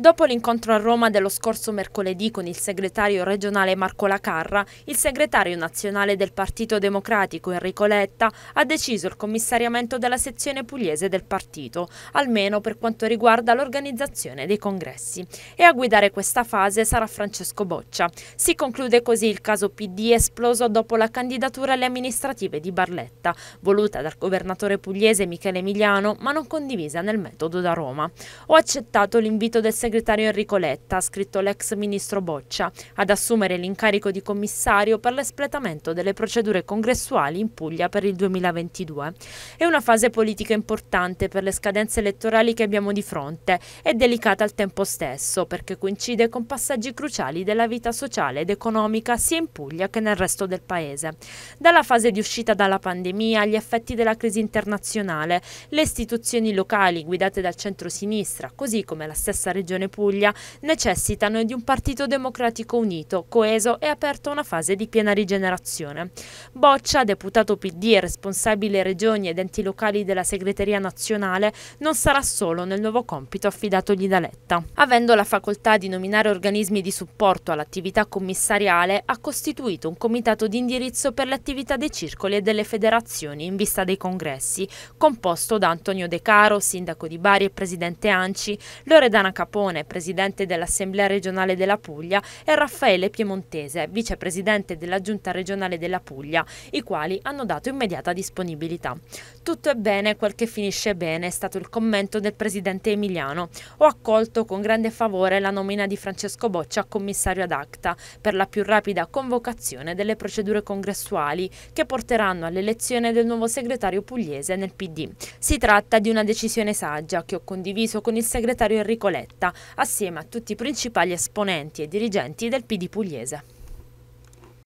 Dopo l'incontro a Roma dello scorso mercoledì con il segretario regionale Marco Lacarra, il segretario nazionale del Partito Democratico Enrico Letta ha deciso il commissariamento della sezione pugliese del partito, almeno per quanto riguarda l'organizzazione dei congressi. E a guidare questa fase sarà Francesco Boccia. Si conclude così il caso PD esploso dopo la candidatura alle amministrative di Barletta, voluta dal governatore pugliese Michele Emiliano, ma non condivisa nel metodo da Roma. Ho accettato l'invito del segretario segretario Enrico Letta, ha scritto l'ex ministro Boccia, ad assumere l'incarico di commissario per l'espletamento delle procedure congressuali in Puglia per il 2022. È una fase politica importante per le scadenze elettorali che abbiamo di fronte e delicata al tempo stesso perché coincide con passaggi cruciali della vita sociale ed economica sia in Puglia che nel resto del paese. Dalla fase di uscita dalla pandemia agli effetti della crisi internazionale, le istituzioni locali guidate dal centro-sinistra, così come la stessa regione Regione Puglia necessitano di un partito democratico unito, coeso e aperto a una fase di piena rigenerazione. Boccia, deputato PD e responsabile regioni ed enti locali della segreteria nazionale, non sarà solo nel nuovo compito affidatogli da Letta. Avendo la facoltà di nominare organismi di supporto all'attività commissariale, ha costituito un comitato di indirizzo per le attività dei circoli e delle federazioni in vista dei congressi, composto da Antonio De Caro, sindaco di Bari e presidente Anci, Loredana Capone, Capone, presidente dell'Assemblea regionale della Puglia, e Raffaele Piemontese, vicepresidente della Giunta regionale della Puglia, i quali hanno dato immediata disponibilità. Tutto è bene quel che finisce bene è stato il commento del presidente Emiliano. Ho accolto con grande favore la nomina di Francesco Boccia a commissario ad acta per la più rapida convocazione delle procedure congressuali che porteranno all'elezione del nuovo segretario pugliese nel PD. Si tratta di una decisione saggia che ho condiviso con il segretario Enrico Letta assieme a tutti i principali esponenti e dirigenti del PD pugliese.